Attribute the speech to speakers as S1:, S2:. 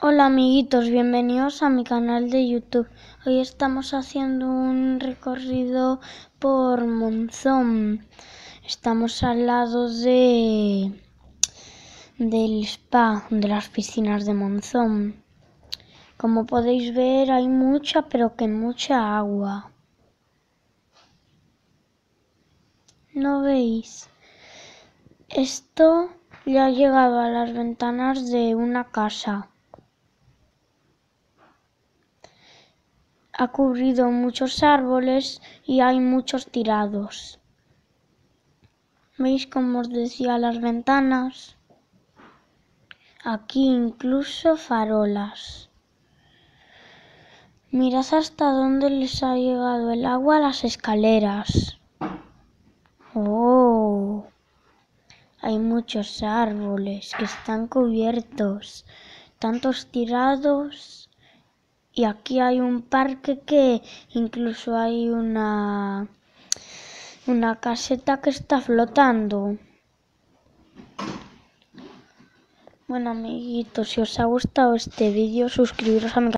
S1: Hola amiguitos, bienvenidos a mi canal de YouTube. Hoy estamos haciendo un recorrido por Monzón. Estamos al lado de del spa, de las piscinas de Monzón. Como podéis ver, hay mucha, pero que mucha agua. ¿No veis? Esto ya ha llegado a las ventanas de una casa. ha cubrido muchos árboles y hay muchos tirados. ¿Veis como os decía las ventanas? Aquí incluso farolas. Mirad hasta dónde les ha llegado el agua a las escaleras. ¡Oh! Hay muchos árboles que están cubiertos, tantos tirados y aquí hay un parque que incluso hay una una caseta que está flotando. Bueno amiguitos, si os ha gustado este vídeo, suscribiros a mi canal.